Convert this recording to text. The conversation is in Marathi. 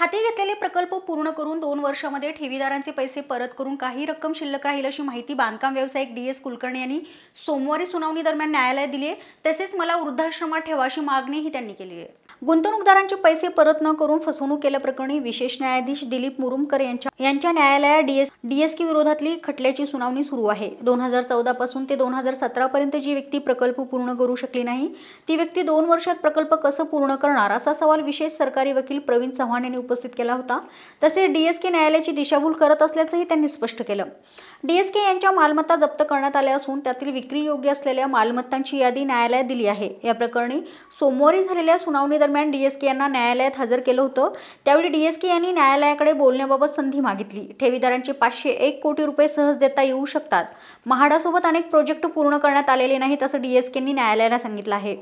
हाती घेतलेले प्रकल्प पूर्ण करून दोन वर्षामध्ये ठेवीदारांचे पैसे परत करून काही रक्कम शिल्लक राहील अशी माहिती बांधकाम व्यावसायिक डी एस कुलकर्णी यांनी सोमवारी सुनावणी दरम्यान न्यायालयात दिली आहे तसेच मला वृद्धाश्रमात ठेवा अशी मागणीही त्यांनी केली आहे गुंतवणूकदारांचे पैसे परत न करून फसवणूक केल्याप्रकरणी विशेष न्यायाधीश दिलीप मुरुमकर यांच्या यांच्या न्यायालयात डीएस डीएसके विरोधातली खटल्याची सुनावणी सुरू आहे दोन हजार चौदा पासून ते दोन हजार सतरा पर्यंत जी व्यक्ती प्रकल्प पूर्ण करू शकली नाही ती व्यक्ती दोन वर्षात प्रकल्प कसं पूर्ण करणार असा सवाल विशेष सरकारी वकील प्रवीण चव्हाण यांनी उपस्थित केला होता तसेच डीएसके न्यायालयाची दिशाभूल करत असल्याचंही त्यांनी स्पष्ट केलं डीएसके यांच्या मालमत्ता जप्त करण्यात आल्या असून त्यातील विक्री योग्य असलेल्या मालमत्तांची यादी न्यायालयात दिली आहे या प्रकरणी सोमवारी झालेल्या सुनावणी दरम्यान डीएसके यांना न्यायालयात हजर केलं होतं त्यावेळी डीएसके यांनी न्यायालयाकडे बोलण्याबाबत संधी मागितली ठेवीदारांचे पाचशे एक कोटी रुपये सहज देता येऊ शकतात महाडासोबत अनेक प्रोजेक्ट पूर्ण करण्यात आलेले नाहीत असं डीएसकेंनी न्यायालयाला सांगितलं आहे